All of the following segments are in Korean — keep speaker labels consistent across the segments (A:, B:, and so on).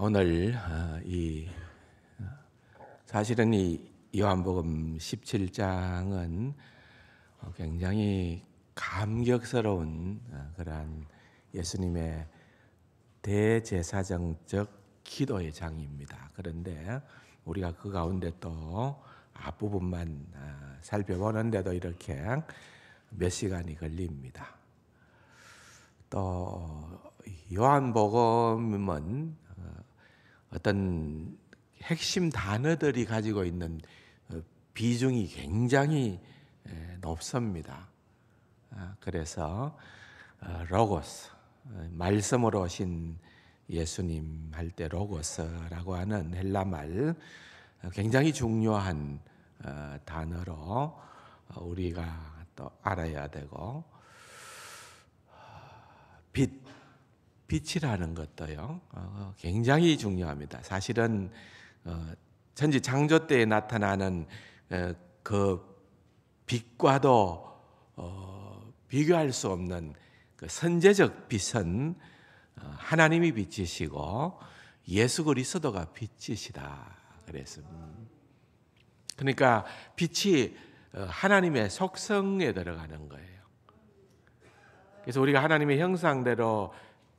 A: 오늘 아, 이 사실은 이 요한복음 17장은 어, 굉장히 감격스러운 아, 그러한 예수님의 대제사장적 기도의 장입니다. 그런데 우리가 그 가운데 또 앞부분만 아, 살펴보는데도 이렇게 몇 시간이 걸립니다. 또 요한복음은 어떤 핵심 단어들이 가지고 있는 어, 비중이 굉장히 높습니다. 아, 그래서 어, 로고스 어, 말씀으로 오신 예수님 할 때 로고스라고 하는 헬라말 굉장히 중요한 단어로 우리가 또 알아야 되고 빛 빛이라는 것도요 어, 굉장히 중요합니다. 사실은 어, 천지창조 때에 나타나는 어, 그 빛과도 비교할 수 없는 그 선제적 빛은 하나님이 빛이시고 예수 그리스도가 빛이시다 그랬습니다. 그러니까 빛이 하나님의 속성에 들어가는 거예요. 그래서 우리가 하나님의 형상대로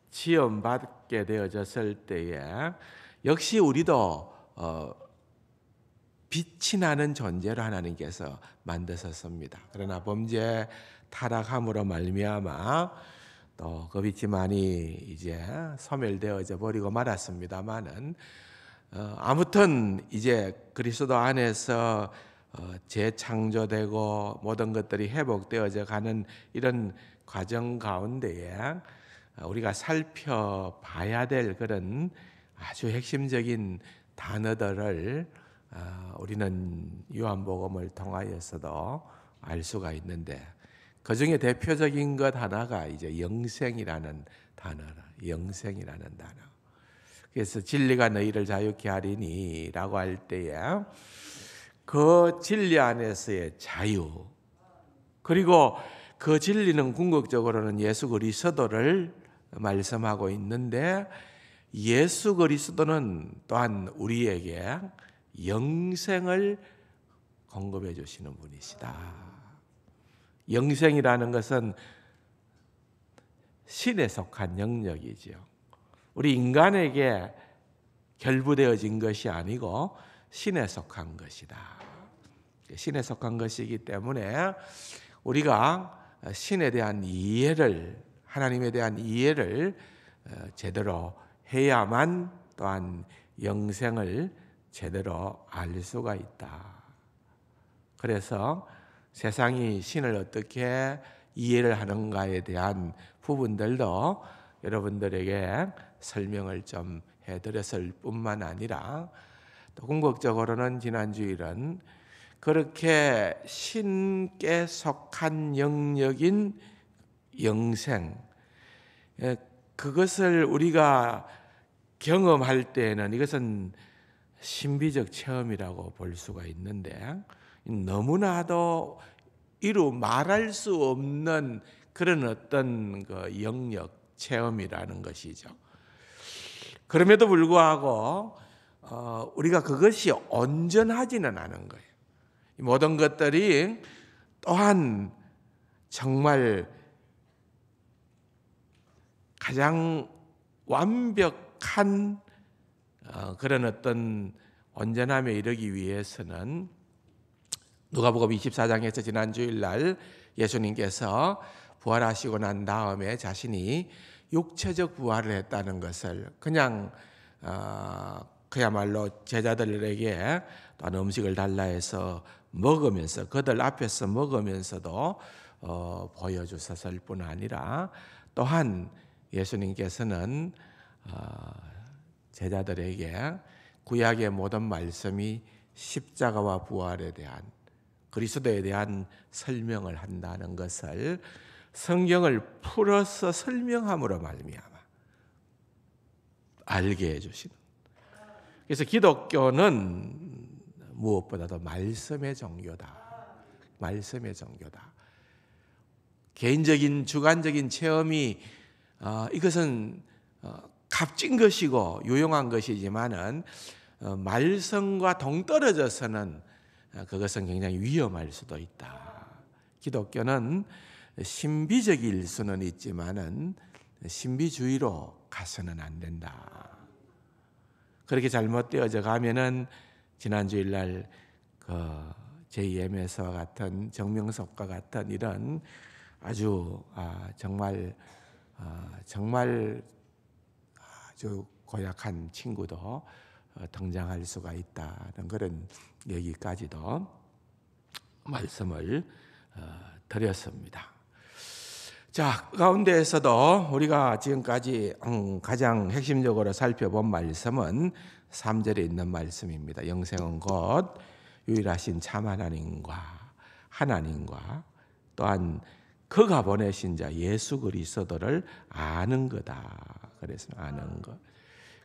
A: 지원받게 되어졌을 때에 역시 우리도 어, 빛이 나는 존재로 하나님께서 만드셨습니다. 그러나 범죄 타락함으로 말미암아 또 그 빛이 많이 이제 소멸되어져 버리고 말았습니다만은 어, 아무튼 이제 그리스도 안에서 어, 재창조되고 모든 것들이 회복되어져 가는 이런 과정 가운데에 아, 우리가 살펴봐야 될 그런 아주 핵심적인 단어들을 아, 우리는 요한복음을 통하여서도 알 수가 있는데 그 중에 대표적인 것 하나가 이제 영생이라는 단어, 영생이라는 단어. 그래서 진리가 너희를 자유케 하리니라고 할 때에 그 진리 안에서의 자유 그리고 그 진리는 궁극적으로는 예수 그리스도를 말씀하고 있는데 예수 그리스도는 또한 우리에게 영생을 공급해 주시는 분이시다. 영생이라는 것은 신에 속한 영역이지요. 우리 인간에게 결부되어진 것이 아니고 신에 속한 것이다. 신에 속한 것이기 때문에 우리가 신에 대한 이해를 하나님에 대한 이해를 어, 제대로 해야만 또한 영생을 제대로 알 수가 있다. 그래서 세상이 신을 어떻게 이해를 하는가에 대한 부분들도 여러분들에게 설명을 좀 해드렸을 뿐만 아니라 또 궁극적으로는 지난 주일은 그렇게 신께 속한 영역인 영생 예, 그것을 우리가 경험할 때에는 이것은 신비적 체험이라고 볼 수가 있는데 너무나도 이루 말할 수 없는 그런 어떤 그 영역 체험이라는 것이죠. 그럼에도 불구하고 어, 우리가 그것이 온전하지는 않은 거예요. 모든 것들이 또한 정말 가장 완벽한 어, 그런 어떤 온전함에 이르기 위해서는 누가복음 24장에서 지난 주일 날 예수님께서 부활하시고 난 다음에 자신이 육체적 부활을 했다는 것을 그냥 어, 그야말로 제자들에게 또한 음식을 달라 해서 먹으면서 그들 앞에서 먹으면서도 어, 보여주셨을 뿐 아니라 또한 예수님께서는 어, 제자들에게 구약의 모든 말씀이 십자가와 부활에 대한 그리스도에 대한 설명을 한다는 것을 성경을 풀어서 설명함으로 말미암아 알게 해주시는. 그래서 기독교는 무엇보다도 말씀의 종교다. 말씀의 종교다. 개인적인 주관적인 체험이 어, 이것은 어, 값진 것이고 유용한 것이지만은 어, 말성과 동떨어져서는 어, 그것은 굉장히 위험할 수도 있다. 기독교는 신비적일 수는 있지만은 신비주의로 가서는 안 된다. 그렇게 잘못되어져 가면은 지난 주일날 그 JM에서 같은 정명섭과 같은 이런 아주 아, 정말 아, 정말 아주 고약한 친구도 어, 등장할 수가 있다는 그런 얘기까지도 말씀을 어, 드렸습니다. 자, 가운데에서도 우리가 지금까지 음, 가장 핵심적으로 살펴본 말씀은 3절에 있는 말씀입니다. 영생은 곧 유일하신 참 하나님과 하나님과 또한 그가 보내신 자 예수 그리스도를 아는 거다. 그래서 아는 것.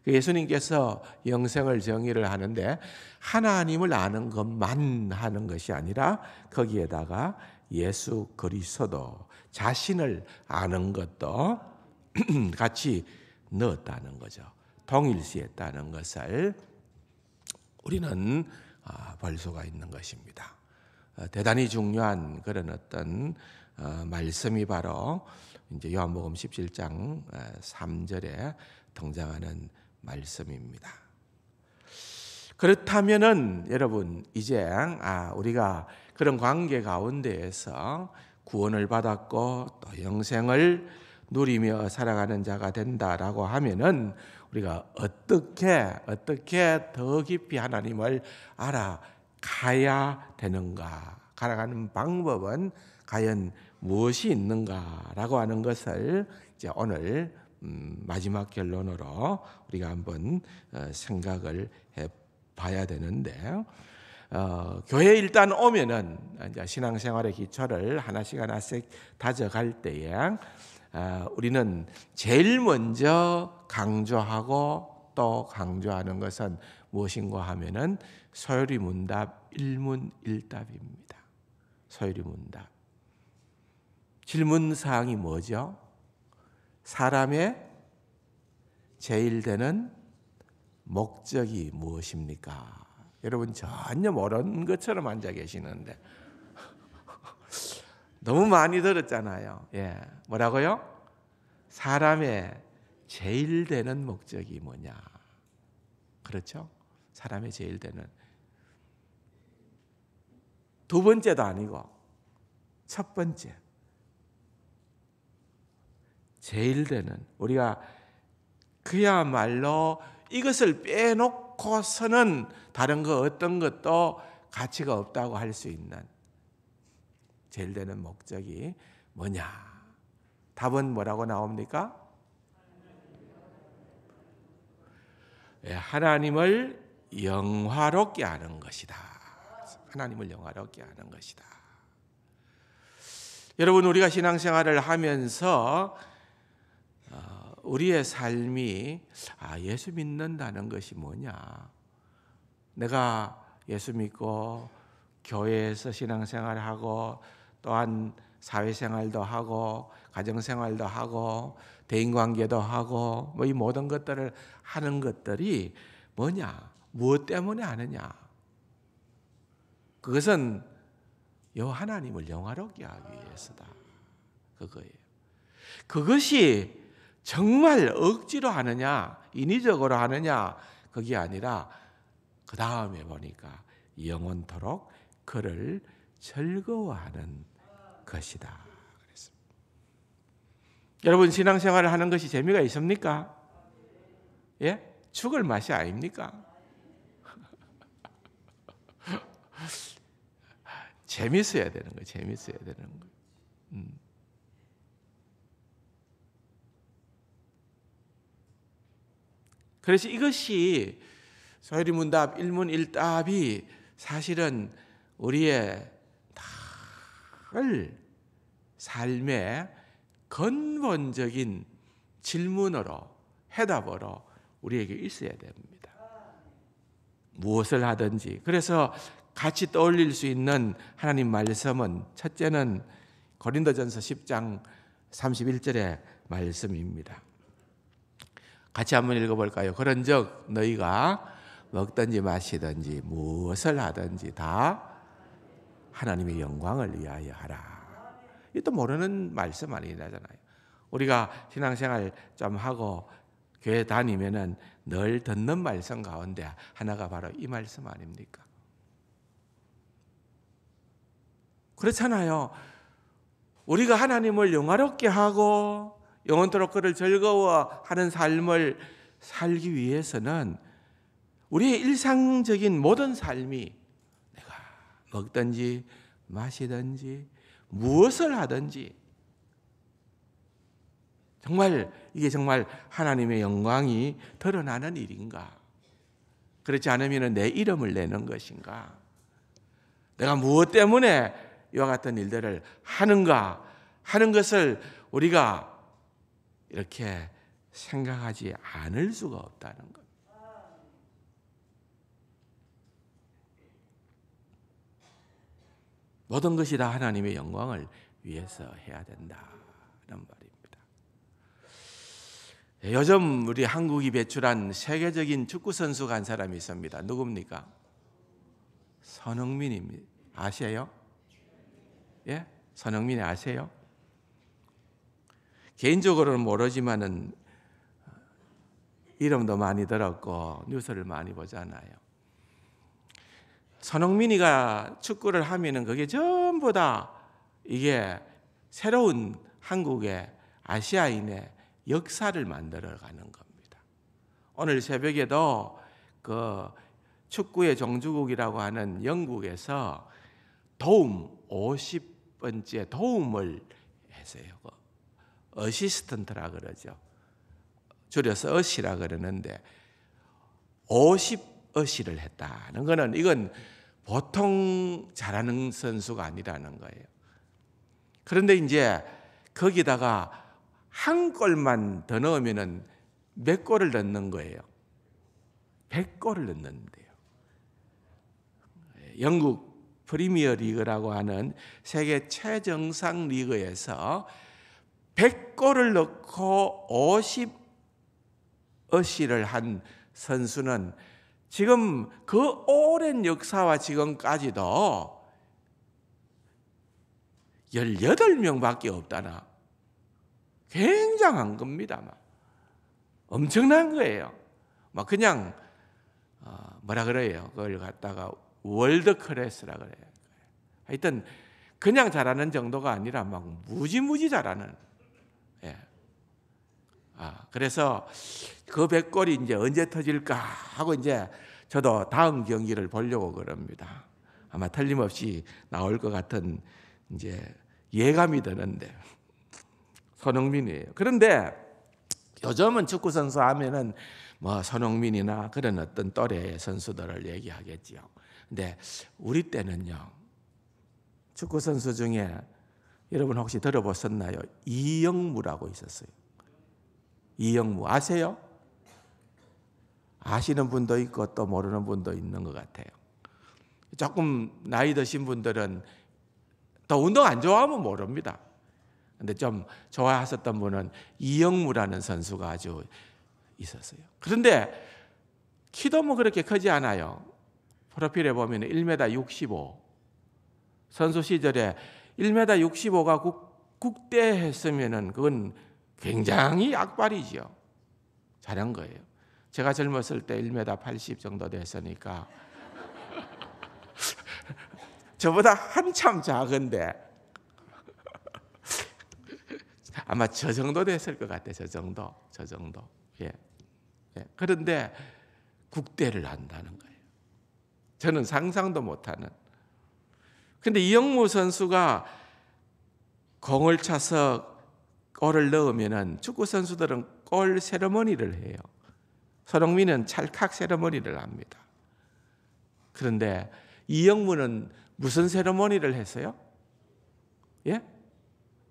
A: 그 예수님께서 영생을 정의를 하는데 하나님을 아는 것만 하는 것이 아니라 거기에다가 예수 그리스도 자신을 아는 것도 같이 넣었다는 거죠. 동일시했다는 것을 우리는 아, 벌 수가 있는 것입니다. 어, 대단히 중요한 그런 어떤 어, 말씀이 바로 이제 요한복음 17장 3절에 어, 등장하는 말씀입니다. 그렇다면은 여러분 이제 아 우리가 그런 관계 가운데에서 구원을 받았고 또 영생을 누리며 살아가는 자가 된다라고 하면은 우리가 어떻게 어떻게 더 깊이 하나님을 알아가야 되는가? 가아가는 방법은 과연 무엇이 있는가라고 하는 것을 이제 오늘 음, 마지막 결론으로 우리가 한번 어, 생각을 해 봐야 되는데 어, 교회 일단 오면은 이제 신앙생활의 기초를 하나씩 하나씩 다져갈 때에 어, 우리는 제일 먼저 강조하고 또 강조하는 것은 무엇인가 하면은 소요리 문답 일문일답입니다. 소요리 문답. 질문 사항이 뭐죠? 사람의 제일 되는 목적이 무엇입니까? 여러분 전혀 모르는 것처럼 앉아 계시는데 너무 많이 들었잖아요. 예, 뭐라고요? 사람의 제일 되는 목적이 뭐냐? 그렇죠? 사람의 제일 되는 두 번째도 아니고 첫 번째 제일 되는 우리가 그야말로 이것을 빼놓고서는 다른 거 어떤 것도 가치가 없다고 할 수 있는 제일 되는 목적이 뭐냐? 답은 뭐라고 나옵니까? 예, 하나님을 영화롭게 하는 것이다. 하나님을 영화롭게 하는 것이다. 여러분 우리가 신앙생활을 하면서 우리의 삶이 아, 예수 믿는다는 것이 뭐냐? 내가 예수 믿고 교회에서 신앙생활하고 또한 사회생활도 하고 가정생활도 하고 대인관계도 하고 뭐 이 모든 것들을 하는 것들이 뭐냐? 무엇 때문에 하느냐? 그것은 여 하나님을 영화롭게 하기 위해서다. 그거예요. 그것이 정말 억지로 하느냐, 인위적으로 하느냐, 그게 아니라 그 다음에 보니까 영원토록 그를 즐거워하는 것이다. 여러분 신앙생활을 하는 것이 재미가 있습니까? 예? 죽을 맛이 아닙니까? 재밌어야 되는 거, 재밌어야 되는 거. 음. 그래서 이것이 소요리 문답 1문 1답이 사실은 우리의 늘 삶의 근본적인 질문으로 해답으로 우리에게 있어야 됩니다. 무엇을 하든지. 그래서 같이 떠올릴 수 있는 하나님 말씀은 첫째는 고린도전서 10장 31절의 말씀입니다. 같이 한번 읽어볼까요? 그런즉 너희가 먹든지 마시든지 무엇을 하든지 다 하나님의 영광을 위하여 하라. 이 또 모르는 말씀 아니잖아요. 우리가 신앙생활 좀 하고 교회 다니면은 늘 듣는 말씀 가운데 하나가 바로 이 말씀 아닙니까? 그렇잖아요. 우리가 하나님을 영화롭게 하고 영원토록 그를 즐거워하는 삶을 살기 위해서는 우리의 일상적인 모든 삶이 내가 먹든지 마시든지 무엇을 하든지 정말 이게 정말 하나님의 영광이 드러나는 일인가? 그렇지 않으면 내 이름을 내는 것인가? 내가 무엇 때문에 이와 같은 일들을 하는가? 하는 것을 우리가 이렇게 생각하지 않을 수가 없다는 겁니다. 모든 것이 다 하나님의 영광을 위해서 해야 된다는 말입니다. 요즘 우리 한국이 배출한 세계적인 축구 선수가 한 사람이 있습니다. 누굽니까? 선흥민입니다. 아세요? 예? 선흥민 아세요? 개인적으로는 모르지만은 어, 이름도 많이 들었고 뉴스를 많이 보잖아요. 손흥민이가 축구를 하면은 그게 전부 다 이게 새로운 한국의 아시아인의 역사를 만들어 가는 겁니다. 오늘 새벽에도 그 축구의 종주국이라고 하는 영국에서 도움 50번째 도움을 했어요. 그. 어시스턴트라 그러죠. 줄여서 어시라 그러는데 50 어시를 했다는 거는 이건 보통 잘하는 선수가 아니라는 거예요. 그런데 이제 거기다가 한 골만 더 넣으면은 몇 골을 넣는 거예요? 100골을 넣는데요. 영국 프리미어 리그라고 하는 세계 최정상 리그에서 100골을 넣고 50어시를 한 선수는 지금 그 오랜 역사와 지금까지도 18명밖에 없다나. 굉장한 겁니다. 엄청난 거예요. 막 그냥 어, 뭐라 그래요? 그걸 갖다가 월드 클래스라 그래요. 하여튼 그냥 잘하는 정도가 아니라 막 무지무지 잘하는 예. 아, 그래서 그 백골이 이제 언제 터질까 하고 이제 저도 다음 경기를 보려고 그럽니다. 아마 틀림없이 나올 것 같은 이제 예감이 드는데 손흥민이에요. 그런데 요즘은 축구 선수 하면은 뭐 손흥민이나 그런 어떤 또래의 선수들을 얘기하겠지요. 근데 우리 때는요. 축구 선수 중에 여러분 혹시 들어보셨나요? 이영무라고 있었어요. 이영무 아세요? 아시는 분도 있고 또 모르는 분도 있는 것 같아요. 조금 나이 드신 분들은 또 운동 안 좋아하면 모릅니다. 근데 좀 좋아하셨던 분은 이영무라는 선수가 아주 있었어요. 그런데 키도 뭐 그렇게 크지 않아요. 프로필에 보면 1m 65. 선수 시절에 1m 65가 국, 국대했으면 그건 굉장히 악발이죠 잘한 거예요. 제가 젊었을 때 1m 80 정도 됐으니까 저보다 한참 작은데 아마 저 정도 됐을 것 같아. 저 정도, 저 정도. 예. 예. 그런데 국대를 한다는 거예요. 저는 상상도 못하는. 근데 이영무 선수가 공을 차서 골을 넣으면은 축구 선수들은 골 세레머니를 해요. 손흥민은 찰칵 세레머니를 합니다. 그런데 이영무는 무슨 세레머니를 했어요? 예?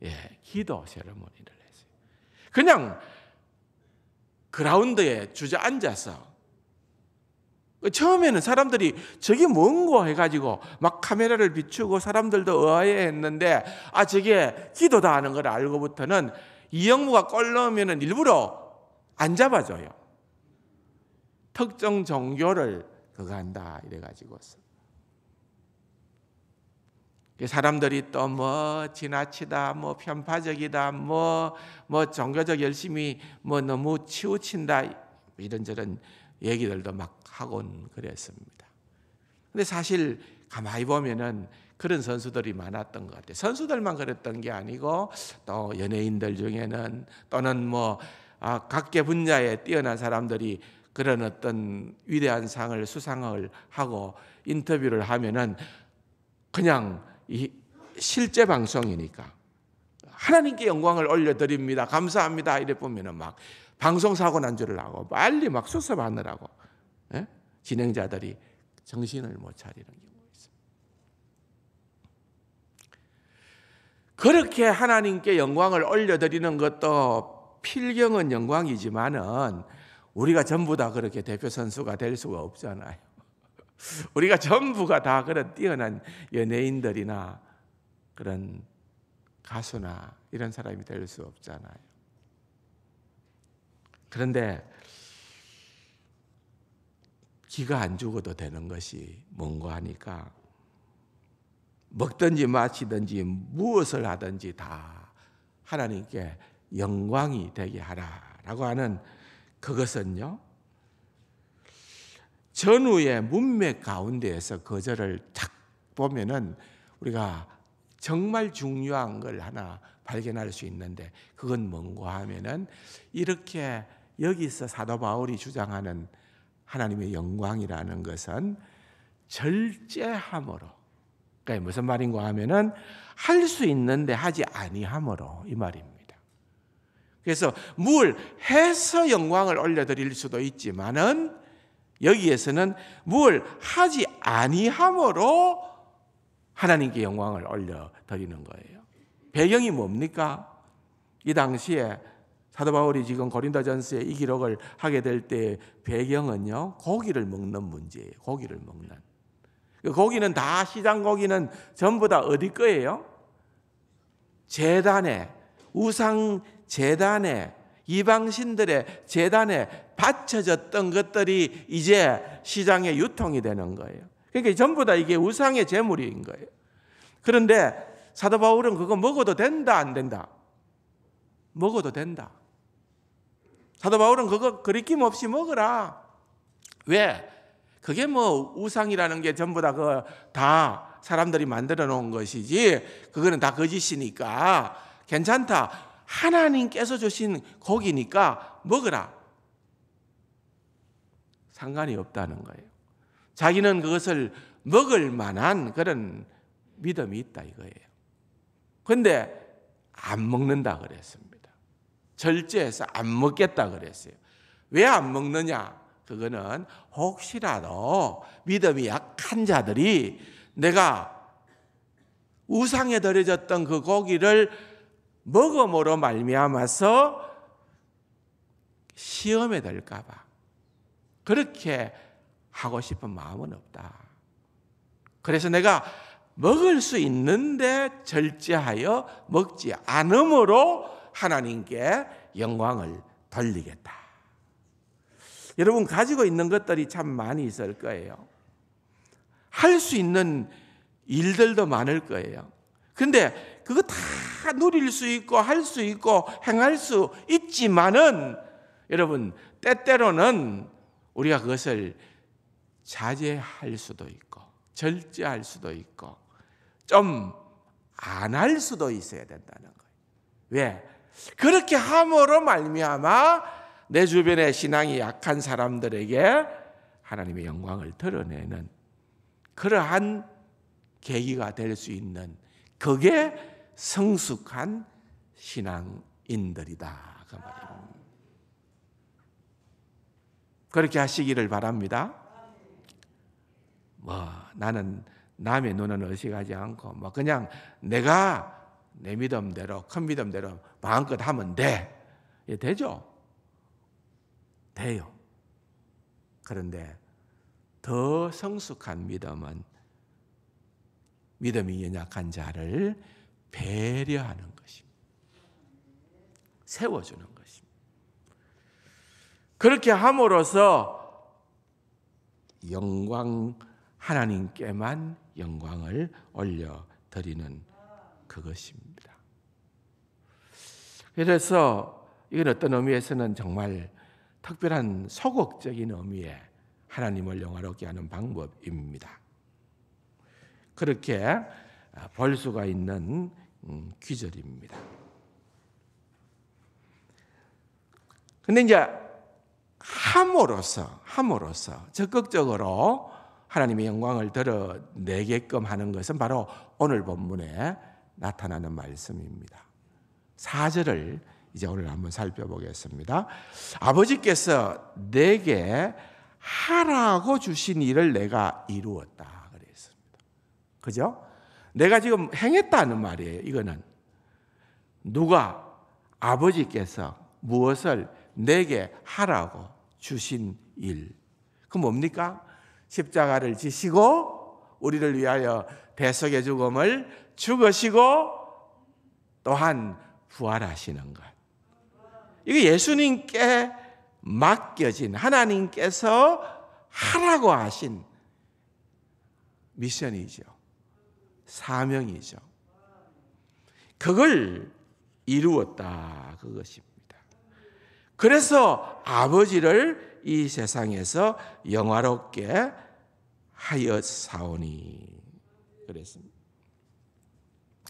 A: 예, 기도 세레머니를 했어요. 그냥 그라운드에 주저앉아서 그 처음에는 사람들이 저게 뭔고 해가지고 막 카메라를 비추고 사람들도 의아해했는데 아 저게 기도다 하는 걸 알고부터는 이영무가 꼴넣으면 일부러 안 잡아줘요. 특정 종교를 그거 한다 이래가지고 그 사람들이 또 뭐 지나치다, 뭐 편파적이다, 뭐뭐 뭐 종교적 열심히 뭐 너무 치우친다 이런저런 얘기들도 막 하곤 그랬습니다. 근데 사실 가만히 보면은 그런 선수들이 많았던 것 같아요. 선수들만 그랬던 게 아니고 또 연예인들 중에는 또는 뭐 아, 각계 분야에 뛰어난 사람들이 그런 어떤 위대한 상을 수상을 하고 인터뷰를 하면은 그냥 이 실제 방송이니까 하나님께 영광을 올려드립니다. 감사합니다. 이래 보면은 막 방송사고 난 줄을 알고 빨리 막 수습하느라고 예? 진행자들이 정신을 못 차리는 경우가 있습니다. 그렇게 하나님께 영광을 올려드리는 것도 필경은 영광이지만은 우리가 전부 다 그렇게 대표 선수가 될 수가 없잖아요. 우리가 전부가 다 그런 뛰어난 연예인들이나 그런 가수나 이런 사람이 될 수 없잖아요. 그런데 기가 안 죽어도 되는 것이 뭔가 하니까 먹든지 마시든지 무엇을 하든지 다 하나님께 영광이 되게 하라라고 하는 그것은요. 전후의 문맥 가운데에서 거절을 탁 보면은 우리가 정말 중요한 걸 하나 발견할 수 있는데 그건 뭔가 하면은 이렇게 여기서 사도 바울이 주장하는 하나님의 영광이라는 것은 절제함으로 그러니까 무슨 말인가 하면은 할 수 있는데 하지 아니함으로 이 말입니다. 그래서 물 해서 영광을 올려드릴 수도 있지만은 여기에서는 물 하지 아니함으로 하나님께 영광을 올려드리는 거예요. 배경이 뭡니까? 이 당시에 사도 바울이 지금 고린도전서에 이 기록을 하게 될 때 배경은요 고기를 먹는 문제예요. 고기를 먹는 그 고기는 다 시장 고기는 전부 다 어디 거예요? 재단에 우상 재단에 이방 신들의 재단에 바쳐졌던 것들이 이제 시장에 유통이 되는 거예요. 그러니까 전부 다 이게 우상의 재물인 거예요. 그런데 사도 바울은 그거 먹어도 된다 안 된다? 먹어도 된다. 사도 바울은 그거 그리낌 없이 먹으라. 왜? 그게 뭐 우상이라는 게 전부 다 그다 그, 사람들이 만들어 놓은 것이지 그거는 다 거짓이니까 괜찮다. 하나님께서 주신 고기니까 먹으라. 상관이 없다는 거예요. 자기는 그것을 먹을 만한 그런 믿음이 있다 이거예요. 근데 안 먹는다 그랬습니다. 절제해서 안 먹겠다 그랬어요. 왜 안 먹느냐? 그거는 혹시라도 믿음이 약한 자들이 내가 우상에 들여졌던 그 고기를 먹음으로 말미암아서 시험에 들까봐 그렇게 하고 싶은 마음은 없다. 그래서 내가 먹을 수 있는데 절제하여 먹지 않음으로 하나님께 영광을 돌리겠다. 여러분 가지고 있는 것들이 참 많이 있을 거예요. 할 수 있는 일들도 많을 거예요. 근데 그거 다 누릴 수 있고 할 수 있고 행할 수 있지만은 여러분 때때로는 우리가 그것을 자제할 수도 있고 절제할 수도 있고 좀 안 할 수도 있어야 된다는 거예요. 왜? 그렇게 함으로 말미암아 내 주변의 신앙이 약한 사람들에게 하나님의 영광을 드러내는 그러한 계기가 될 수 있는 그게 성숙한 신앙인들이다 그 그렇게 하시기를 바랍니다. 뭐 나는 남의 눈은 의식하지 않고 뭐 그냥 내가 내 믿음대로 큰 믿음대로 마음껏 하면 돼. 예, 되죠? 돼요. 그런데 더 성숙한 믿음은 믿음이 연약한 자를 배려하는 것입니다. 세워주는 그렇게 함으로써 영광 하나님께만 영광을 올려 드리는 그것입니다. 그래서 이건 어떤 의미에서는 정말 특별한 소극적인 의미의 하나님을 영화롭게 하는 방법입니다. 그렇게 아, 볼 수가 있는 음, 귀절입니다. 근데 이제 함으로써 함으로써 적극적으로 하나님의 영광을 드러내게끔 하는 것은 바로 오늘 본문에 나타나는 말씀입니다. 4절을 이제 오늘 한번 살펴보겠습니다. 아버지께서 내게 하라고 주신 일을 내가 이루었다 그랬습니다. 그죠? 내가 지금 행했다는 말이에요. 이거는 누가 아버지께서 무엇을 내게 하라고 주신 일. 그 뭡니까? 십자가를 지시고 우리를 위하여 대속의 죽음을 죽으시고 또한 부활하시는 것. 이게 예수님께 맡겨진 하나님께서 하라고 하신 미션이죠. 사명이죠. 그걸 이루었다. 그것입니다. 그래서 아버지를 이 세상에서 영화롭게 하여 사오니. 그랬습니다.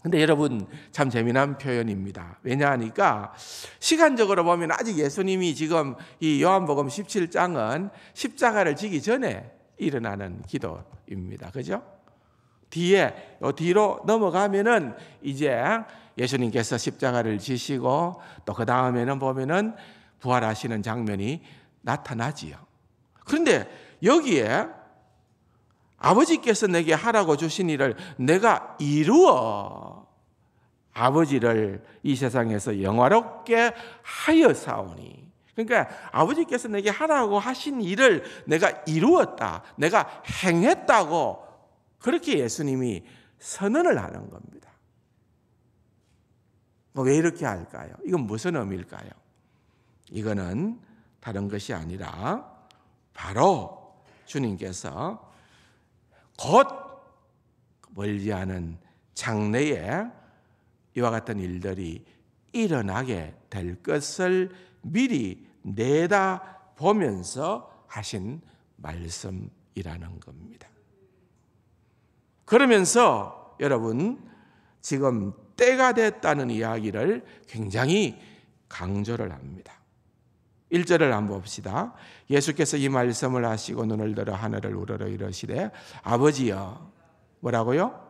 A: 근데 여러분 참 재미난 표현입니다. 왜냐하니까 시간적으로 보면 아직 예수님이 지금 이 요한복음 17장은 십자가를 지기 전에 일어나는 기도입니다. 그죠? 뒤에 요 뒤로 넘어가면은 이제 예수님께서 십자가를 지시고 또 그 다음에는 보면은 부활하시는 장면이 나타나지요. 그런데 여기에 아버지께서 내게 하라고 주신 일을 내가 이루어 아버지를 이 세상에서 영화롭게 하여 사오니. 그러니까 아버지께서 내게 하라고 하신 일을 내가 이루었다. 내가 행했다고 그렇게 예수님이 선언을 하는 겁니다. 뭐 왜 이렇게 할까요? 이건 무슨 의미일까요? 이거는 다른 것이 아니라 바로 주님께서 곧 멀지 않은 장래에 이와 같은 일들이 일어나게 될 것을 미리 내다 보면서 하신 말씀이라는 겁니다. 그러면서 여러분 지금 때가 됐다는 이야기를 굉장히 강조를 합니다. 1절을 한번 봅시다. 예수께서 이 말씀을 하시고 눈을 들어 하늘을 우러러 이러시되 아버지여 뭐라고요?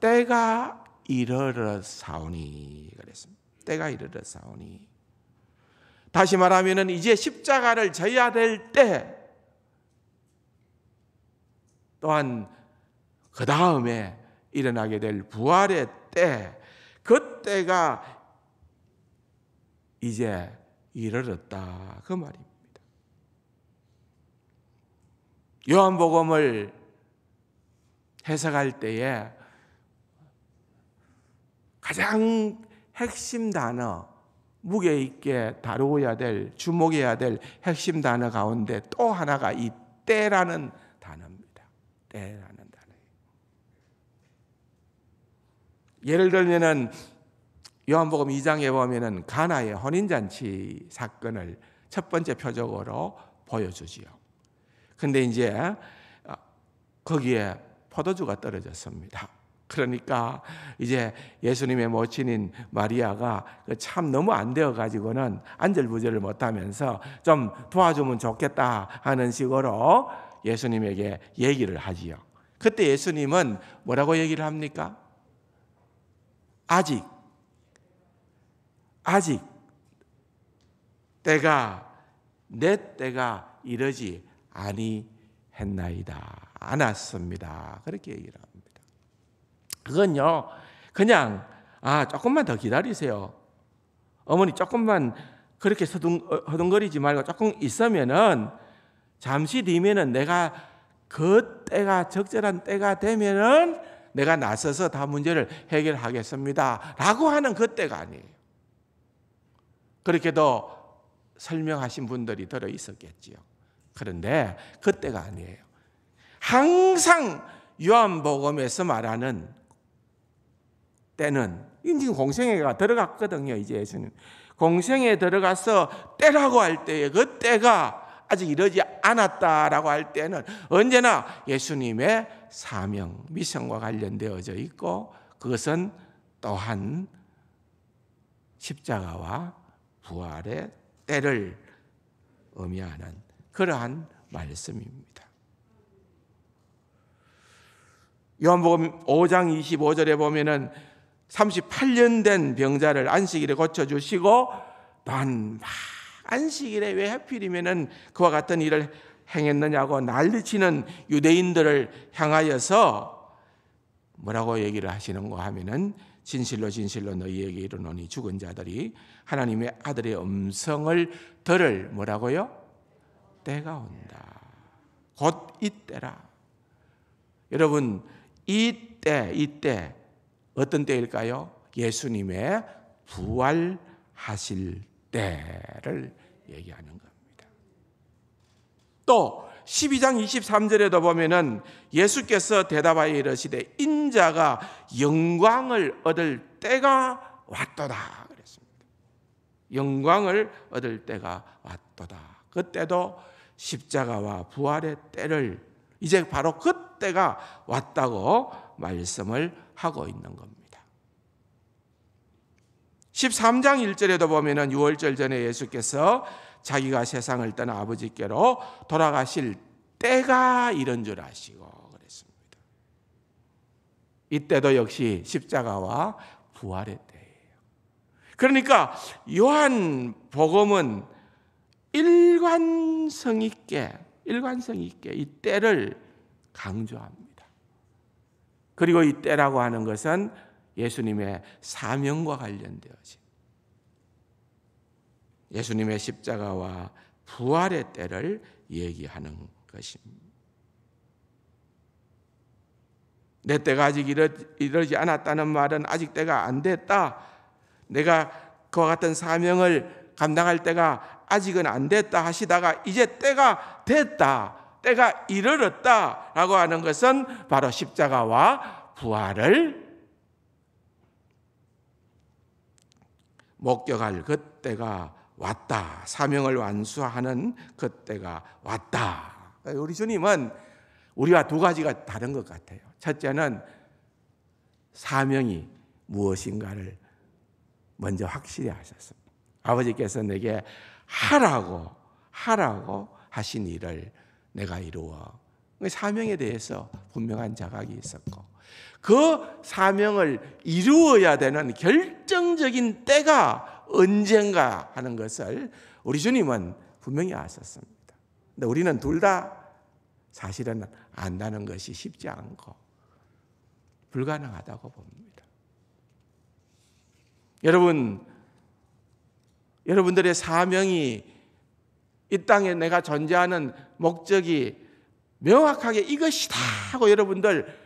A: 때가 이르러 사오니 그랬습니다. 때가 이르러 사오니 다시 말하면 이제 십자가를 져야 될 때 또한 그 다음에 일어나게 될 부활의 때 그때가 이제 이르렀다 그 말입니다. 요한복음을 해석할 때에 가장 핵심 단어 무게 있게 다루어야 될 주목해야 될 핵심 단어 가운데 또 하나가 이 때라는 단어입니다. 때라는 단어. 예를 들면은 요한복음 2장에 보면은 가나의 혼인잔치 사건을 첫 번째 표적으로 보여주지요. 근데 이제 어, 거기에 포도주가 떨어졌습니다. 그러니까 이제 예수님의 모친인 마리아가 그 참 너무 안 되어 가지고는 안절부절을 못하면서 좀 도와주면 좋겠다 하는 식으로 예수님에게 얘기를 하지요. 그때 예수님은 뭐라고 얘기를 합니까? 아직 아직 때가 내 때가 이러지 아니했나이다. 않았습니다. 그렇게 얘기를 합니다. 그건요. 그냥 아 조금만 더 기다리세요. 어머니 조금만 그렇게 서둥거리지 어, 말고 조금 있으면은 잠시 뒤면은 내가 그 때가 적절한 때가 되면은 내가 나서서 다 문제를 해결하겠습니다. 라고 하는 그 때가 아니에요. 그렇게도 설명하신 분들이 들어 있었겠지요. 그런데 그때가 아니에요. 항상 요한복음에서 말하는 때는 지금 공생애가 들어갔거든요. 이제 예수는 공생에 들어가서 때라고 할 때에 그 때가 아직 이러지 않았다라고 할 때는 언제나 예수님의 사명, 미션과 관련되어져 있고 그것은 또한 십자가와 부활의 때를 의미하는 그러한 말씀입니다. 요한복음 5장 25절에 보면은 38년 된 병자를 안식일에 고쳐 주시고 난 안식일에 왜 하필이면은 그와 같은 일을 행했느냐고 난리치는 유대인들을 향하여서 뭐라고 얘기를 하시는가 하면은 진실로 진실로 너희에게 이르노니 죽은 자들이 하나님의 아들의 음성을 들을 뭐라고요? 때가 온다. 곧 이때라. 여러분 이때 이때 어떤 때일까요? 예수님의 부활하실 때를 얘기하는 겁니다. 또 12장 23절에도 보면은 예수께서 대답하여 이르시되 인자가 영광을 얻을 때가 왔도다 그랬습니다. 영광을 얻을 때가 왔도다. 그때도 십자가와 부활의 때를 이제 바로 그때가 왔다고 말씀을 하고 있는 겁니다. 13장 1절에도 보면은 6월절 전에 예수께서 자기가 세상을 떠나 아버지께로 돌아가실 때가 이런 줄 아시고 그랬습니다. 이때도 역시 십자가와 부활의 때예요. 그러니까 요한 복음은 일관성 있게 일관성 있게 이 때를 강조합니다. 그리고 이 때라고 하는 것은 예수님의 사명과 관련되어진 예수님의 십자가와 부활의 때를 얘기하는 것입니다. 내 때가 아직 이러, 이러지 않았다는 말은 아직 때가 안 됐다. 내가 그와 같은 사명을 감당할 때가 아직은 안 됐다 하시다가 이제 때가 됐다. 때가 이르렀다. 라고 하는 것은 바로 십자가와 부활을 목격할 그때가 왔다. 사명을 완수하는 그때가 왔다. 우리 주님은 우리와 두 가지가 다른 것 같아요. 첫째는 사명이 무엇인가를 먼저 확실히 하셨습니다. 아버지께서 내게 하라고, 하라고 하신 일을 내가 이루어. 그 사명에 대해서 분명한 자각이 있었고, 그 사명을 이루어야 되는 결정적인 때가 언젠가 하는 것을 우리 주님은 분명히 아셨습니다. 근데 우리는 둘 다 사실은 안다는 것이 쉽지 않고 불가능하다고 봅니다. 여러분, 여러분들의 사명이 이 땅에 내가 존재하는 목적이 명확하게 이것이다 하고 여러분들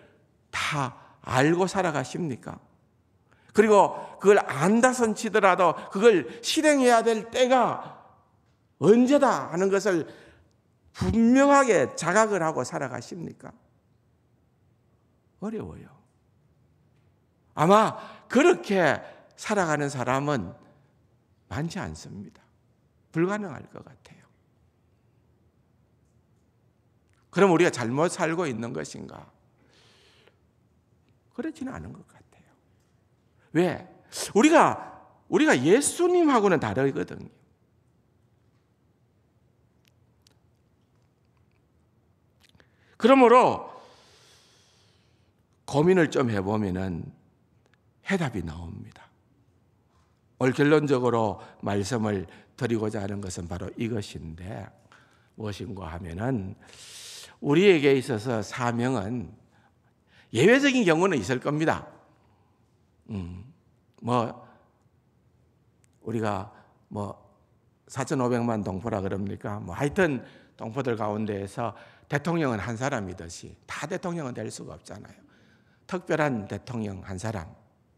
A: 다 알고 살아가십니까? 그리고 그걸 안다 선치더라도 그걸 실행해야 될 때가 언제다 하는 것을 분명하게 자각을 하고 살아가십니까? 어려워요. 아마 그렇게 살아가는 사람은 많지 않습니다. 불가능할 것 같아요. 그럼 우리가 잘못 살고 있는 것인가? 그렇지는 않은 것 같아요. 왜? 우리가 우리가 예수님하고는 다르거든요. 그러므로 고민을 좀해보면 해답이 나옵니다. 오늘 결론적으로 말씀을 드리고자 하는 것은 바로 이것인데 무엇인가 하면은 우리에게 있어서 사명은 예외적인 경우는 있을 겁니다. 음, 뭐 우리가 뭐 4,500만 동포라 그럽니까? 뭐 하여튼 동포들 가운데에서 대통령은 한 사람이듯이 다 대통령은 될 수가 없잖아요. 특별한 대통령 한 사람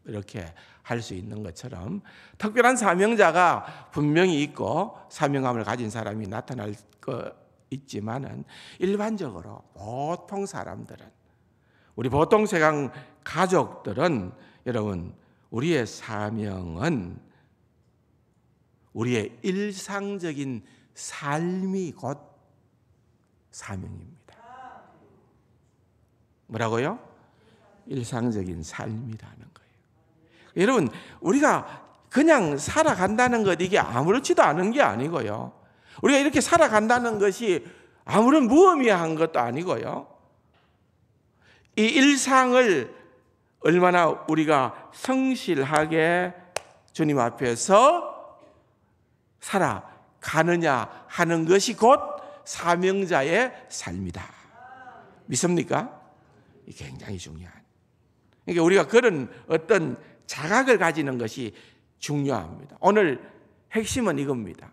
A: 이렇게 할 수 있는 것처럼 특별한 사명자가 분명히 있고 사명감을 가진 사람이 나타날 거 있지만은 일반적으로 보통 사람들은 우리 보통 세상 가족들은 여러분, 우리의 사명은 우리의 일상적인 삶이 곧 사명입니다. 뭐라고요? 일상적인 삶이라는 거예요. 여러분, 우리가 그냥 살아간다는 것 이게 아무렇지도 않은 게 아니고요. 우리가 이렇게 살아간다는 것이 아무런 무의미한 것도 아니고요. 이 일상을 얼마나 우리가 성실하게 주님 앞에서 살아가느냐 하는 것이 곧 사명자의 삶이다. 믿습니까? 굉장히 중요한. 그러니까 우리가 그런 어떤 자각을 가지는 것이 중요합니다. 오늘 핵심은 이겁니다.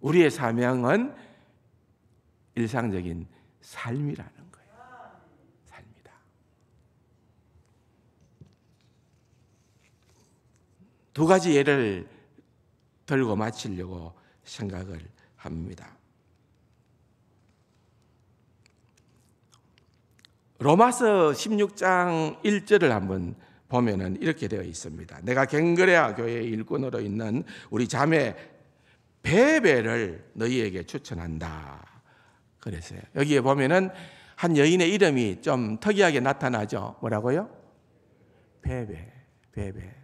A: 우리의 사명은 일상적인 삶이라는 두 가지 예를 들고 마치려고 생각을 합니다. 로마서 16장 1절을 한번 보면은 이렇게 되어 있습니다. 내가 갱그레아 교회의 일꾼으로 있는 우리 자매 베베를 너희에게 추천한다. 그랬어요. 여기에 보면은 한 여인의 이름이 좀 특이하게 나타나죠. 뭐라고요? 베베, 베베.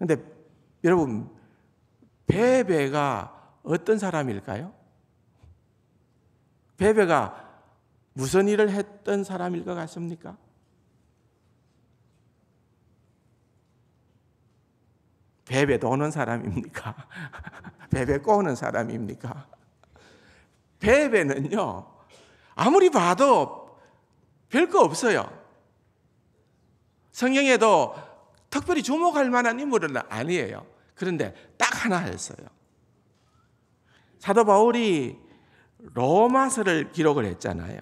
A: 그런데 여러분, 베베가 어떤 사람일까요? 베베가 무슨 일을 했던 사람일 것 같습니까? 베베 도는 사람입니까? 베베 꼬는 사람입니까? 베베는요, 아무리 봐도 별거 없어요. 성경에도 특별히 주목할 만한 인물은 아니에요. 그런데 딱 하나 했어요. 사도 바울이 로마서를 기록을 했잖아요.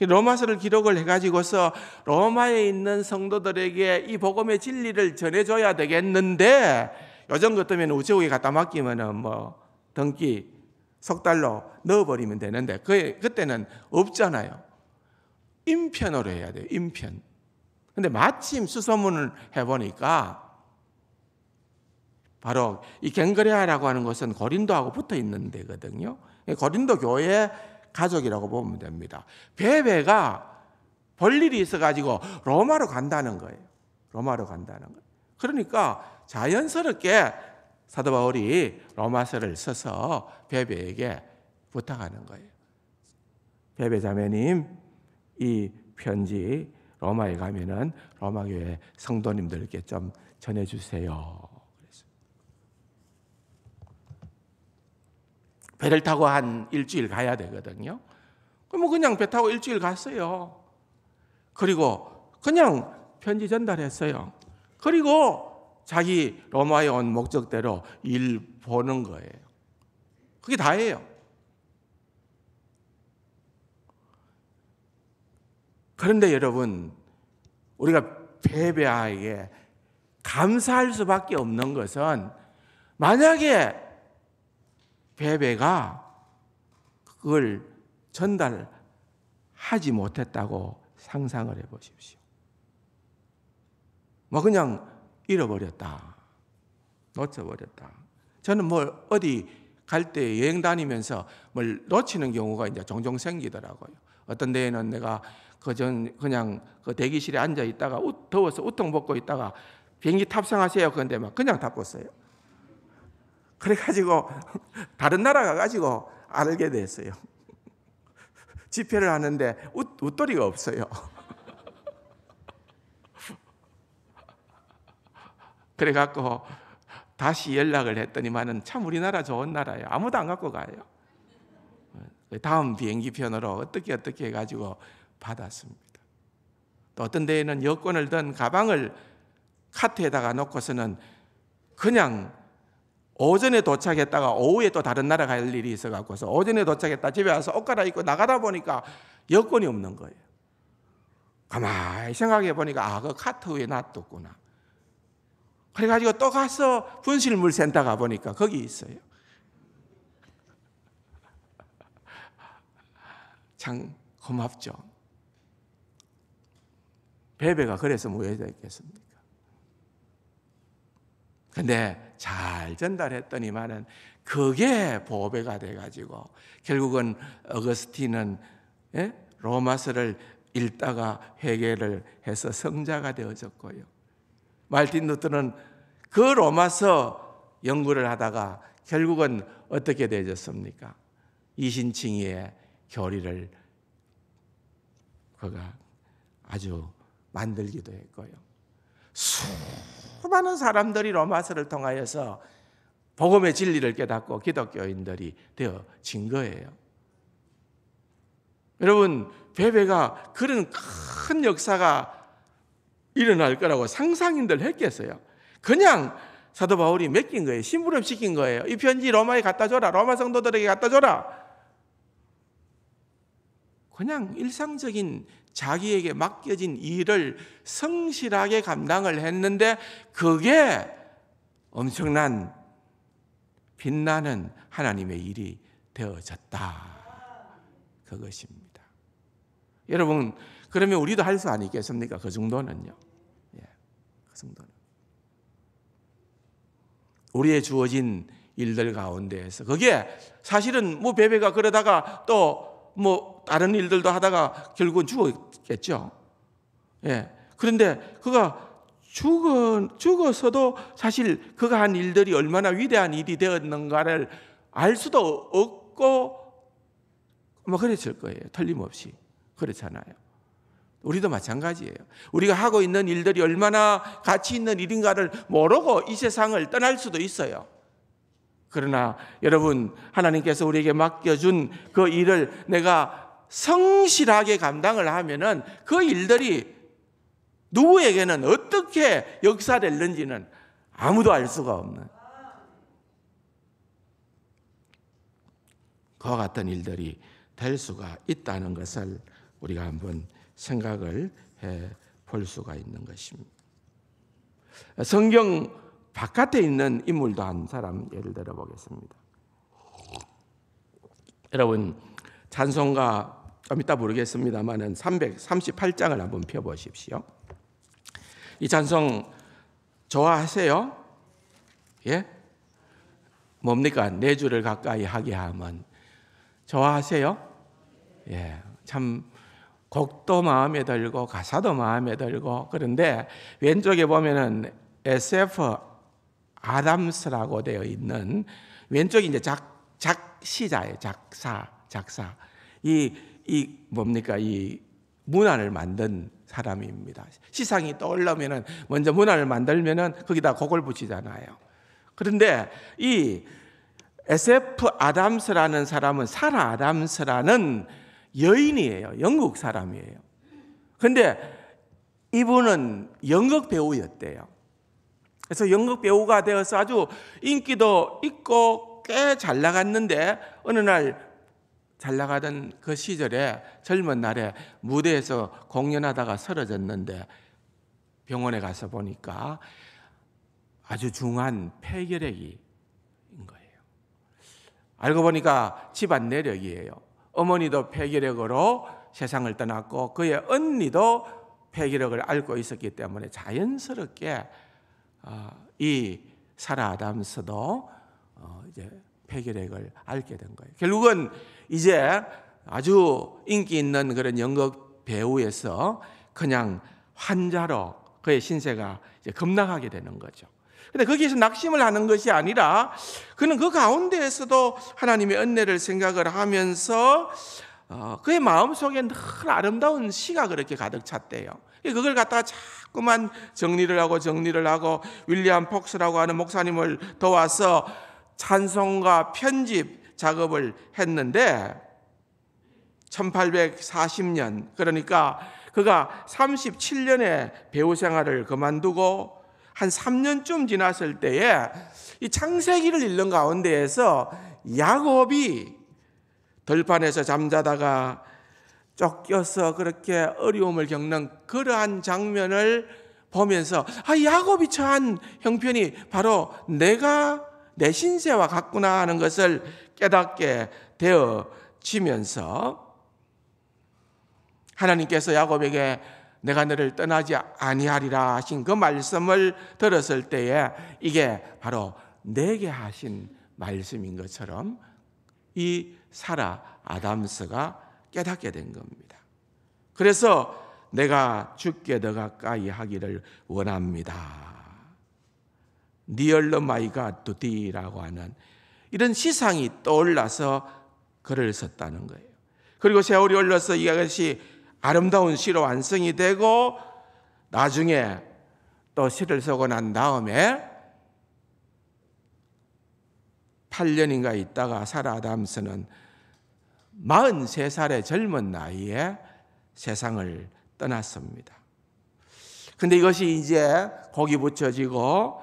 A: 로마서를 기록을 해가지고서 로마에 있는 성도들에게 이 복음의 진리를 전해줘야 되겠는데 요즘 같으면 우체국에 갖다 맡기면뭐 등기 석 달로 넣어버리면 되는데 그 그때는 없잖아요. 인편으로 해야 돼요. 인편. 근데 마침 수소문을 해보니까 바로 이 갱그레아라고 하는 것은 고린도하고 붙어 있는 데거든요. 고린도 교회 가족이라고 보면 됩니다. 베베가 볼 일이 있어가지고 로마로 간다는 거예요. 로마로 간다는 거예요. 그러니까 자연스럽게 사도 바울이 로마서를 써서 베베에게 부탁하는 거예요. 베베 자매님, 이 편지 로마에 가면은 로마 교회 성도님들께 좀 전해 주세요. 배를 타고 한 일주일 가야 되거든요. 그럼 뭐 그냥 배 타고 일주일 갔어요. 그리고 그냥 편지 전달했어요. 그리고 자기 로마에 온 목적대로 일 보는 거예요. 그게 다예요. 그런데 여러분, 우리가 베베아에게 감사할 수밖에 없는 것은 만약에 베베가 그걸 전달하지 못했다고 상상을 해 보십시오. 뭐 그냥 잃어버렸다. 놓쳐버렸다. 저는 뭘 뭐 어디 갈 때 여행 다니면서 뭘 놓치는 경우가 이제 종종 생기더라고요. 어떤 데에는 내가 그전 그냥 그 대기실에 앉아 있다가 우, 더워서 옷통 벗고 있다가 비행기 탑승하세요. 그런데 막 그냥 탑었어요. 그래가지고 다른 나라 가가지고 알게 됐어요. 집회를 하는데 웃, 웃돌이가 없어요. 그래갖고 다시 연락을 했더니만은 참 우리나라 좋은 나라예요. 아무도 안 갖고 가요. 다음 비행기 편으로 어떻게 어떻게 해가지고 받았습니다. 또 어떤 데에는 여권을 든 가방을 카트에다가 놓고서는 그냥 오전에 도착했다가 오후에 또 다른 나라 갈 일이 있어 갖고서 오전에 도착했다 집에 와서 옷 갈아입고 나가다 보니까 여권이 없는 거예요. 가만히 생각해 보니까 아, 그 카트 위에 놔뒀구나. 그래가지고 또 가서 분실물 센터 가보니까 거기 있어요. 참 고맙죠. 베베가 그래서 모여져 있겠습니까? 근데 잘 전달했더니만은 그게 보배가 돼가지고 결국은 어거스틴은 예? 로마서를 읽다가 회개를 해서 성자가 되어졌고요. 말틴 루트는 그 로마서 연구를 하다가 결국은 어떻게 되어졌습니까? 이신칭의 교리를 그가 아주 만들기도 했고요. 수많은 사람들이 로마서를 통하여서 복음의 진리를 깨닫고 기독교인들이 되어진 거예요. 여러분, 베베가 그런 큰 역사가 일어날 거라고 상상인들 했겠어요. 그냥 사도 바울이 맡긴 거예요. 심부름 시킨 거예요. 이 편지 로마에 갖다 줘라. 로마 성도들에게 갖다 줘라. 그냥 일상적인 자기에게 맡겨진 일을 성실하게 감당을 했는데 그게 엄청난 빛나는 하나님의 일이 되어졌다. 그것입니다. 여러분, 그러면 우리도 할 수 아니겠습니까? 그 정도는요. 예, 그 정도는. 우리의 주어진 일들 가운데에서. 그게 사실은 뭐 베베가 그러다가 또뭐 다른 일들도 하다가 결국은 죽었겠죠. 예. 그런데 그가 죽은, 죽어서도 사실 그가 한 일들이 얼마나 위대한 일이 되었는가를 알 수도 없고 뭐 그랬을 거예요. 틀림없이. 그렇잖아요. 우리도 마찬가지예요. 우리가 하고 있는 일들이 얼마나 가치 있는 일인가를 모르고 이 세상을 떠날 수도 있어요. 그러나 여러분, 하나님께서 우리에게 맡겨준 그 일을 내가 성실하게 감당을 하면은 그 일들이 누구에게는 어떻게 역사될는지는 아무도 알 수가 없는 그와 같은 일들이 될 수가 있다는 것을 우리가 한번 생각을 해볼 수가 있는 것입니다. 성경 바깥에 있는 인물도 한 사람 예를 들어 보겠습니다. 여러분 찬송가 좀 이따 모르겠습니다만은 338장을 한번 펴 보십시오. 이 찬송 좋아하세요? 예? 뭡니까? 내 주를 가까이 하게 하면 좋아하세요? 예. 참 곡도 마음에 들고 가사도 마음에 들고 그런데 왼쪽에 보면은 SF 아담스라고 되어 있는 왼쪽이 이제 작, 작시자예요. 작사, 작사. 이, 이 뭡니까? 이 문화를 만든 사람입니다. 시상이 떠올라면은 먼저 문화를 만들면은 거기다 곡을 붙이잖아요. 그런데 이 SF 아담스라는 사람은 사라 아담스라는 여인이에요. 영국 사람이에요. 근데 이분은 연극 배우였대요. 그래서 연극 배우가 되어서 아주 인기도 있고 꽤 잘 나갔는데 어느 날 잘 나가던 그 시절에 젊은 날에 무대에서 공연하다가 쓰러졌는데 병원에 가서 보니까 아주 중한 폐결핵인 거예요. 알고 보니까 집안 내력이에요. 어머니도 폐결핵으로 세상을 떠났고 그의 언니도 폐결핵을 앓고 있었기 때문에 자연스럽게 아, 이 사라 아담스도 어, 이제 폐결핵을 앓게 된 거예요. 결국은 이제 아주 인기 있는 그런 연극 배우에서 그냥 환자로 그의 신세가 이제 급락하게 되는 거죠. 근데 거기에서 낙심을 하는 것이 아니라 그는 그 가운데에서도 하나님의 은혜를 생각을 하면서 어, 그의 마음속에 늘 아름다운 시가 그렇게 가득 찼대요. 예, 그걸 갖다가 자꾸만 정리를 하고 정리를 하고 윌리엄 폭스라고 하는 목사님을 도와서 찬송과 편집 작업을 했는데 1840년 그러니까 그가 37년의 배우 생활을 그만두고 한 3년쯤 지났을 때에 이 창세기를 읽는 가운데에서 야곱이 들판에서 잠자다가 쫓겨서 그렇게 어려움을 겪는 그러한 장면을 보면서 아 야곱이 처한 형편이 바로 내가 내 신세와 같구나 하는 것을 깨닫게 되어지면서 하나님께서 야곱에게 내가 너를 떠나지 아니하리라 하신 그 말씀을 들었을 때에 이게 바로 내게 하신 말씀인 것처럼 이 사라 아담스가 깨닫게 된 겁니다. 그래서 내가 죽게 더 가까이 하기를 원합니다. 니얼로 마이가 두디라고 하는 이런 시상이 떠올라서 글을 썼다는 거예요. 그리고 세월이 흘러서 이것이 아름다운 시로 완성이 되고 나중에 또 시를 쓰고 난 다음에 8년인가 있다가 사라 담스는 43살의 젊은 나이에 세상을 떠났습니다. 근데 이것이 이제 거기 붙여지고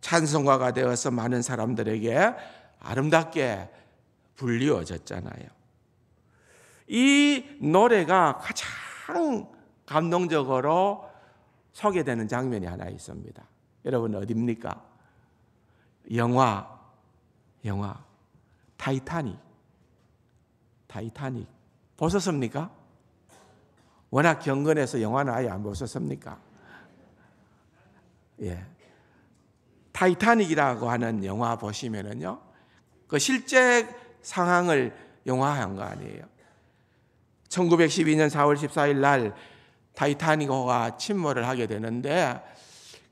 A: 찬송가가 되어서 많은 사람들에게 아름답게 불리워졌잖아요. 이 노래가 가장 감동적으로 소개되는 장면이 하나 있습니다. 여러분 어디니까 영화, 영화 타이타닉. 타이타닉 보셨습니까? 워낙 경건해서 영화는 아예 안 보셨습니까? 예. 타이타닉이라고 하는 영화 보시면은요. 그 실제 상황을 영화한 거 아니에요. 1912년 4월 14일 날 타이타닉호가 침몰을 하게 되는데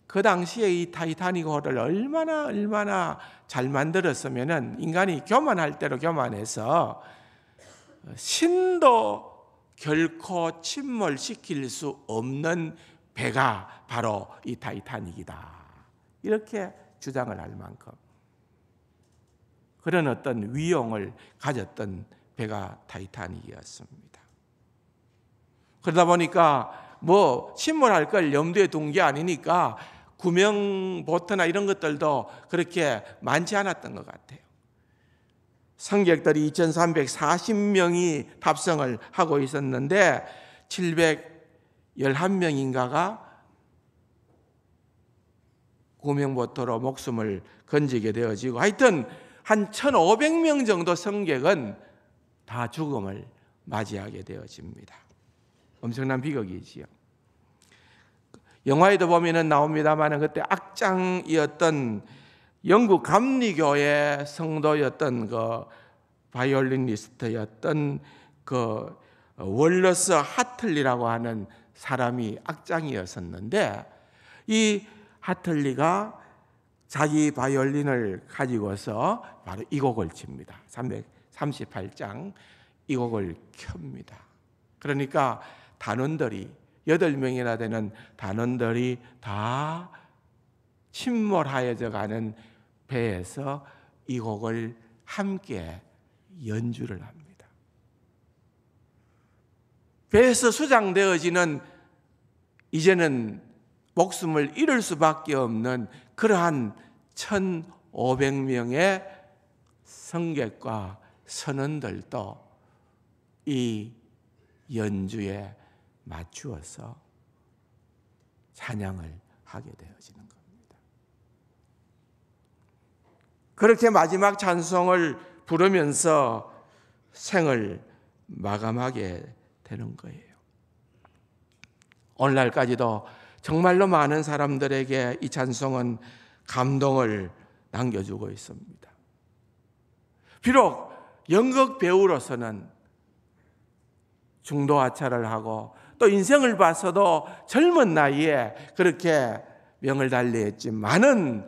A: 그 당시에 이 타이타닉호를 얼마나 얼마나 잘 만들었으면은 인간이 교만할 대로 교만해서 신도 결코 침몰시킬 수 없는 배가 바로 이 타이타닉이다. 이렇게 주장을 할 만큼 그런 어떤 위용을 가졌던 배가 타이타닉이었습니다. 그러다 보니까 뭐 침몰할 걸 염두에 둔 게 아니니까 구명보트나 이런 것들도 그렇게 많지 않았던 것 같아요. 성객들이 2,340명이 탑승을 하고 있었는데 711명인가가 구명보토로 목숨을 건지게 되어지고 하여튼 한 1,500명 정도 성객은 다 죽음을 맞이하게 되어집니다. 엄청난 비극이지요. 영화에도 보면 나옵니다만은 그때 악장이었던 영국 감리교회 성도였던 그 바이올리니스트였던 그 월러스 하틀리라고 하는 사람이 악장이었었는데 이 하틀리가 자기 바이올린을 가지고서 바로 이 곡을 칩니다. 338장 이 곡을 켭니다. 그러니까 단원들이 8명이나 되는 단원들이 다 침몰하여져 가는 배에서 이 곡을 함께 연주를 합니다. 배에서 수장되어지는 이제는 목숨을 잃을 수밖에 없는 그러한 1,500명의 성객과 선원들도 이 연주에 맞추어서 찬양을 하게 되어지는 그렇게 마지막 찬송을 부르면서 생을 마감하게 되는 거예요. 오늘날까지도 정말로 많은 사람들에게 이 찬송은 감동을 남겨주고 있습니다. 비록 연극 배우로서는 중도 하차를 하고 또 인생을 봐서도 젊은 나이에 그렇게 명을 달리했지만은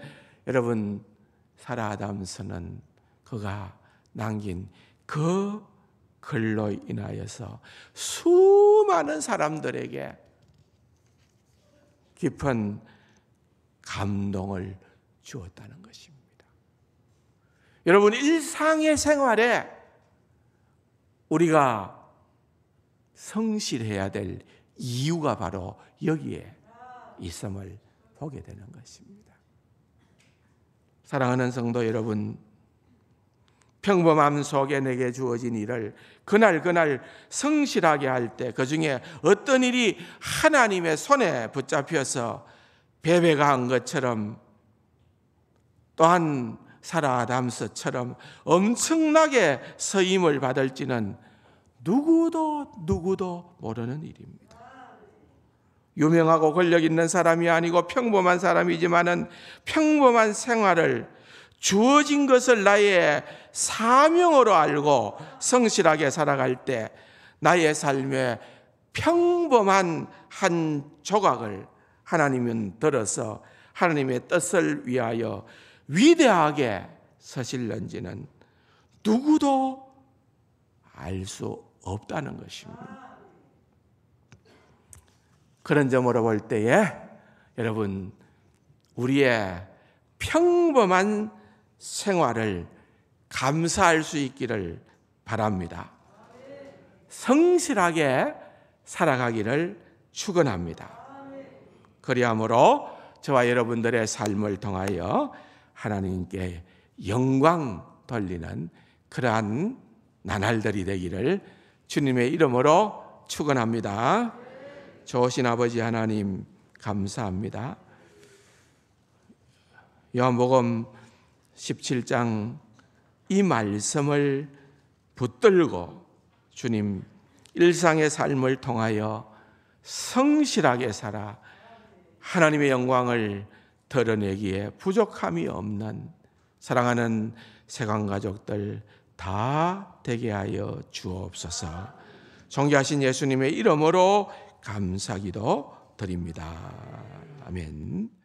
A: 여러분 사라 아담스는 그가 남긴 그 글로 인하여서 수많은 사람들에게 깊은 감동을 주었다는 것입니다. 여러분, 일상의 생활에 우리가 성실해야 될 이유가 바로 여기에 있음을 보게 되는 것입니다. 사랑하는 성도 여러분, 평범함 속에 내게 주어진 일을 그날 그날 성실하게 할 때 그 중에 어떤 일이 하나님의 손에 붙잡혀서 베베가 한 것처럼 또한 사라담스처럼 엄청나게 서임을 받을지는 누구도 누구도 모르는 일입니다. 유명하고 권력 있는 사람이 아니고 평범한 사람이지만은 평범한 생활을 주어진 것을 나의 사명으로 알고 성실하게 살아갈 때 나의 삶에 평범한 한 조각을 하나님은 들어서 하나님의 뜻을 위하여 위대하게 서실런지는 누구도 알 수 없다는 것입니다. 그런 점으로 볼 때에 여러분 우리의 평범한 생활을 감사할 수 있기를 바랍니다. 성실하게 살아가기를 축원합니다. 그리함으로 저와 여러분들의 삶을 통하여 하나님께 영광 돌리는 그러한 나날들이 되기를 주님의 이름으로 축원합니다. 좋으신 아버지 하나님 감사합니다. 요한복음 17장 이 말씀을 붙들고 주님 일상의 삶을 통하여 성실하게 살아 하나님의 영광을 드러내기에 부족함이 없는 사랑하는 세간 가족들 다 되게 하여 주옵소서. 존귀하신 예수님의 이름으로 감사기도 드립니다. 아멘.